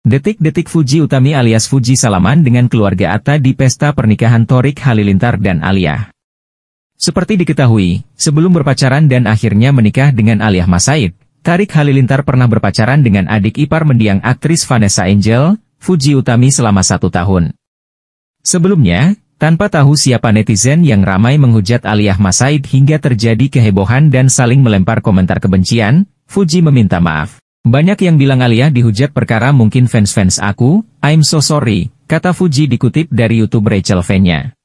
Detik-detik Fuji Utami alias Fuji Salaman dengan keluarga Atta di pesta pernikahan Torik Halilintar dan Alia. Seperti diketahui, sebelum berpacaran dan akhirnya menikah dengan Alia Masaid, Tarik Halilintar pernah berpacaran dengan adik ipar mendiang aktris Vanessa Angel, Fuji Utami selama satu tahun. Sebelumnya, tanpa tahu siapa netizen yang ramai menghujat Alia Masaid hingga terjadi kehebohan dan saling melempar komentar kebencian, Fuji meminta maaf. Banyak yang bilang Alia dihujat perkara mungkin fans-fans aku, I'm so sorry, kata Fuji dikutip dari YouTube Rachel Fenya.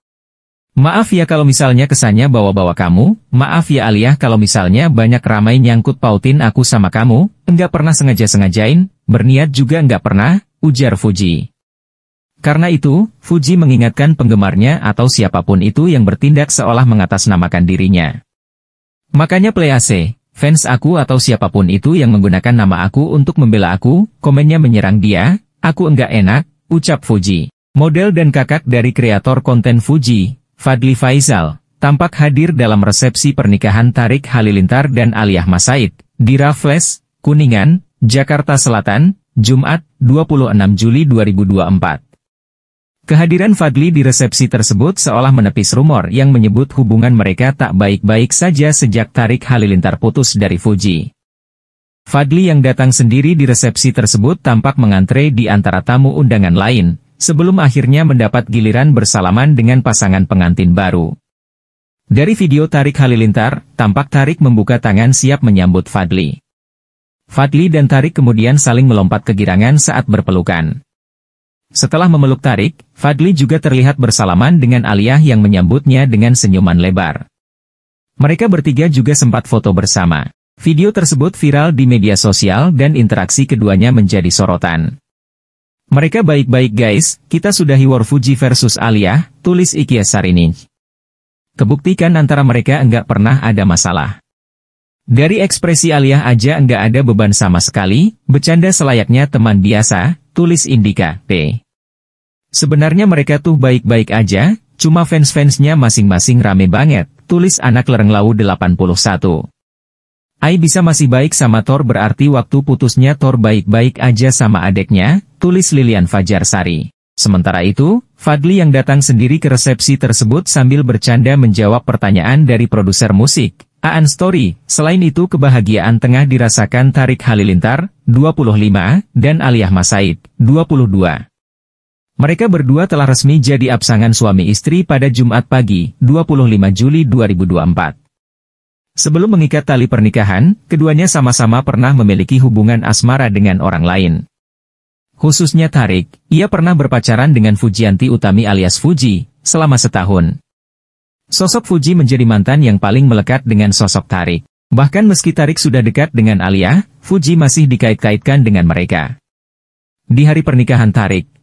Maaf ya kalau misalnya kesannya bawa-bawa kamu, maaf ya Alia kalau misalnya banyak ramai nyangkut pautin aku sama kamu, enggak pernah sengaja-sengajain, berniat juga enggak pernah, ujar Fuji. Karena itu, Fuji mengingatkan penggemarnya atau siapapun itu yang bertindak seolah mengatasnamakan dirinya. Makanya play AC, Fans aku atau siapapun itu yang menggunakan nama aku untuk membela aku, komennya menyerang dia, aku enggak enak, ucap Fuji. Model dan kakak dari kreator konten Fuji, Fadli Faizal, tampak hadir dalam resepsi pernikahan Tarik Halilintar dan Aliyah Masaid, di Raffles, Kuningan, Jakarta Selatan, Jumat, 26 Juli 2024. Kehadiran Fadli di resepsi tersebut seolah menepis rumor yang menyebut hubungan mereka tak baik-baik saja sejak Tarik Halilintar putus dari Fuji. Fadli yang datang sendiri di resepsi tersebut tampak mengantre di antara tamu undangan lain, sebelum akhirnya mendapat giliran bersalaman dengan pasangan pengantin baru. Dari video Tarik Halilintar, tampak Tarik membuka tangan siap menyambut Fadli. Fadli dan Tarik kemudian saling melompat kegirangan saat berpelukan. Setelah memeluk Tarik, Fadli juga terlihat bersalaman dengan Aliyah yang menyambutnya dengan senyuman lebar. Mereka bertiga juga sempat foto bersama. Video tersebut viral di media sosial dan interaksi keduanya menjadi sorotan. Mereka baik-baik guys, kita sudah War Fuji versus Aliyah, tulis Ikiya Sarini. Kebuktikan antara mereka enggak pernah ada masalah. Dari ekspresi Aliyah aja enggak ada beban sama sekali, bercanda selayaknya teman biasa, tulis Indika, P. Sebenarnya mereka tuh baik-baik aja, cuma fans-fansnya masing-masing rame banget, tulis anak lereng lau 81. Ai bisa masih baik sama Thor berarti waktu putusnya Thor baik-baik aja sama adeknya, tulis Lilian Fajar Sari. Sementara itu, Fadli yang datang sendiri ke resepsi tersebut sambil bercanda menjawab pertanyaan dari produser musik, Aan Story. Selain itu kebahagiaan tengah dirasakan Tarik Halilintar, 25, dan Aliyah Masaid, 22. Mereka berdua telah resmi jadi absangan suami istri pada Jumat pagi, 25 Juli 2024. Sebelum mengikat tali pernikahan, keduanya sama-sama pernah memiliki hubungan asmara dengan orang lain. Khususnya Tarik, ia pernah berpacaran dengan Fujianti Utami alias Fuji, selama setahun. Sosok Fuji menjadi mantan yang paling melekat dengan sosok Tarik. Bahkan meski Tarik sudah dekat dengan Alia, Fuji masih dikait-kaitkan dengan mereka. Di hari pernikahan Tarik,